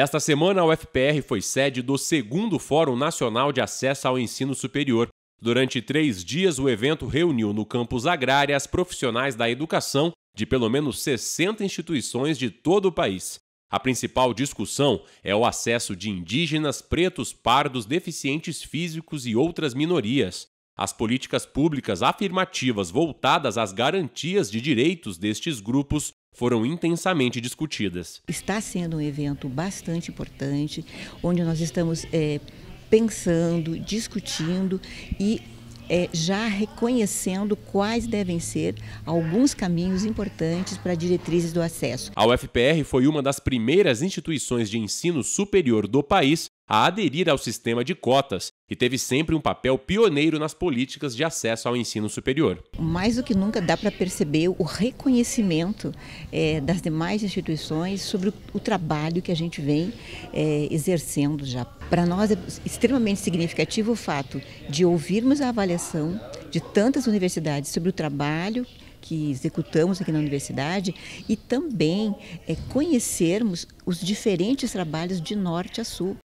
Esta semana, a UFPR foi sede do segundo Fórum Nacional de Acesso ao Ensino Superior. Durante três dias, o evento reuniu no campus agrária as profissionais da educação de pelo menos 60 instituições de todo o país. A principal discussão é o acesso de indígenas, pretos, pardos, deficientes físicos e outras minorias. As políticas públicas afirmativas voltadas às garantias de direitos destes grupos foram intensamente discutidas. Está sendo um evento bastante importante, onde nós estamos é, pensando, discutindo e é, já reconhecendo quais devem ser alguns caminhos importantes para diretrizes do acesso. A UFPR foi uma das primeiras instituições de ensino superior do país a aderir ao sistema de cotas e teve sempre um papel pioneiro nas políticas de acesso ao ensino superior. Mais do que nunca dá para perceber o reconhecimento é, das demais instituições sobre o, trabalho que a gente vem é, exercendo já. Para nós é extremamente significativo o fato de ouvirmos a avaliação de tantas universidades sobre o trabalho que executamos aqui na universidade e também é, conhecermos os diferentes trabalhos de norte a sul.